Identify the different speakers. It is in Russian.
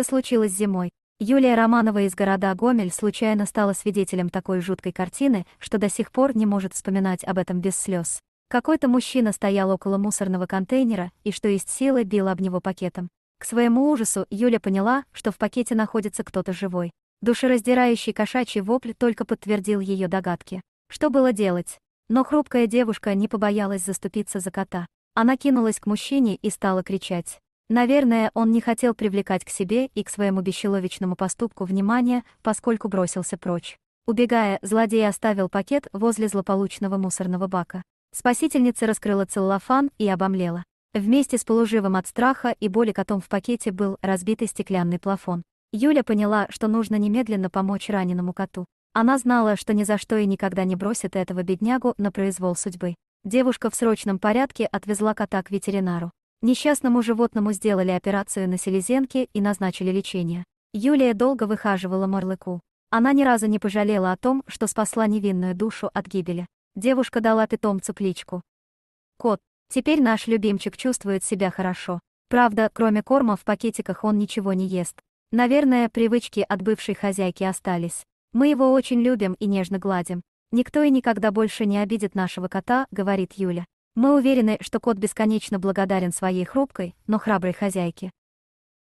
Speaker 1: Это случилось зимой. Юлия Романова из города Гомель случайно стала свидетелем такой жуткой картины, что до сих пор не может вспоминать об этом без слез. Какой-то мужчина стоял около мусорного контейнера и что есть силы бил об него пакетом. К своему ужасу Юля поняла, что в пакете находится кто-то живой. Душераздирающий кошачий вопль только подтвердил ее догадки. Что было делать? Но хрупкая девушка не побоялась заступиться за кота. Она кинулась к мужчине и стала кричать. Наверное, он не хотел привлекать к себе и к своему бесчеловечному поступку внимание, поскольку бросился прочь. Убегая, злодей оставил пакет возле злополучного мусорного бака. Спасительница раскрыла целлофан и обомлела. Вместе с полуживым от страха и боли котом в пакете был разбитый стеклянный плафон. Юля поняла, что нужно немедленно помочь раненому коту. Она знала, что ни за что и никогда не бросит этого беднягу на произвол судьбы. Девушка в срочном порядке отвезла кота к ветеринару. Несчастному животному сделали операцию на селезенке и назначили лечение. Юлия долго выхаживала Марлыку. Она ни разу не пожалела о том, что спасла невинную душу от гибели. Девушка дала питомцу кличку. Кот. Теперь наш любимчик чувствует себя хорошо. Правда, кроме корма в пакетиках он ничего не ест. Наверное, привычки от бывшей хозяйки остались. Мы его очень любим и нежно гладим. Никто и никогда больше не обидит нашего кота, говорит Юля. Мы уверены, что кот бесконечно благодарен своей хрупкой, но храброй хозяйке.